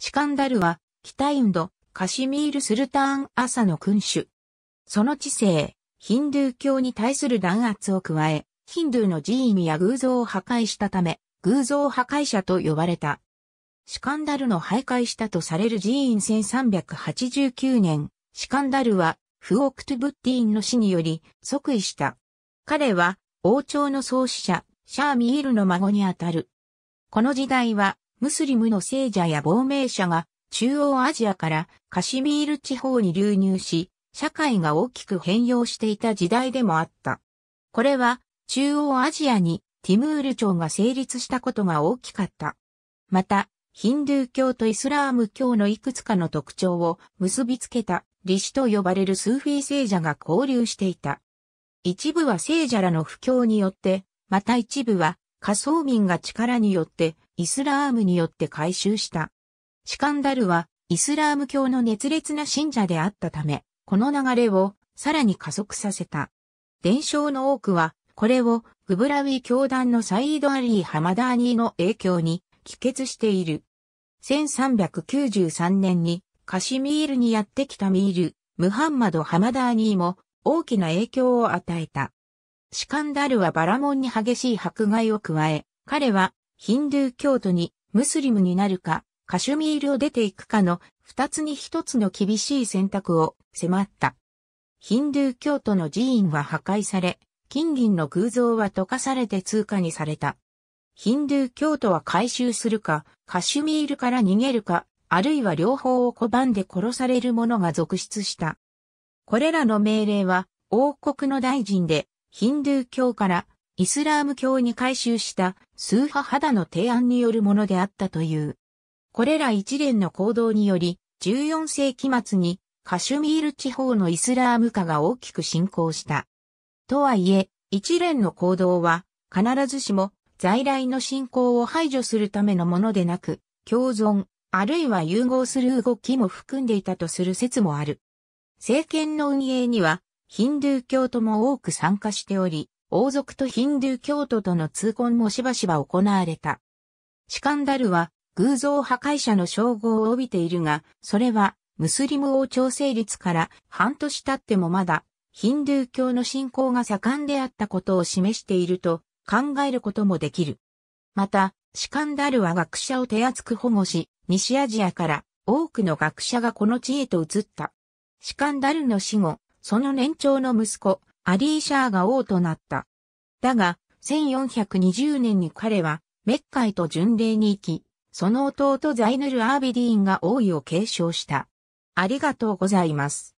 シカンダルは、北インド、カシミール・スルターン・アサの君主。その知性、ヒンドゥー教に対する弾圧を加え、ヒンドゥーの寺院や偶像を破壊したため、偶像破壊者と呼ばれた。シカンダルの徘徊したとされる寺院1389年、シカンダルは、フオクトゥブッティーンの死により、即位した。彼は、王朝の創始者、シャーミールの孫にあたる。この時代は、ムスリムの聖者や亡命者が中央アジアからカシミール地方に流入し、社会が大きく変容していた時代でもあった。これは中央アジアにティムール朝が成立したことが大きかった。また、ヒンドゥー教とイスラーム教のいくつかの特徴を結びつけた利子と呼ばれるスーフィー聖者が交流していた。一部は聖者らの布教によって、また一部は仮想民が力によってイスラームによって改修した。シカンダルはイスラーム教の熱烈な信者であったため、この流れをさらに加速させた。伝承の多くは、これをグブラウィ教団のサイード・アリー・ハマダーニーの影響に帰結している。1393年にカシミールにやってきたミール、ムハンマド・ハマダーニーも大きな影響を与えた。シカンダルはバラモンに激しい迫害を加え、彼はヒンドゥー教徒にムスリムになるか、カシュミールを出ていくかの二つに一つの厳しい選択を迫った。ヒンドゥー教徒の寺院は破壊され、金銀の偶像は溶かされて通貨にされた。ヒンドゥー教徒は回収するか、カシュミールから逃げるか、あるいは両方を拒んで殺される者が続出した。これらの命令は王国の大臣でヒンドゥー教からイスラーム教に改宗したスーハ肌の提案によるものであったという。これら一連の行動により、14世紀末にカシュミール地方のイスラーム化が大きく進行した。とはいえ、一連の行動は必ずしも在来の信仰を排除するためのものでなく、共存、あるいは融合する動きも含んでいたとする説もある。政権の運営には、ヒンドゥー教徒も多く参加しており、王族とヒンドゥー教徒との通婚もしばしば行われた。シカンダルは偶像破壊者の称号を帯びているが、それはムスリム王朝成立から半年経ってもまだヒンドゥー教の信仰が盛んであったことを示していると考えることもできる。また、シカンダルは学者を手厚く保護し、西アジアから多くの学者がこの地へと移った。シカンダルの死後、その年長の息子、アリーシャーが王となった。だが、1420年に彼は、メッカイと巡礼に行き、その弟ザイヌル・アービディーンが王位を継承した。ありがとうございます。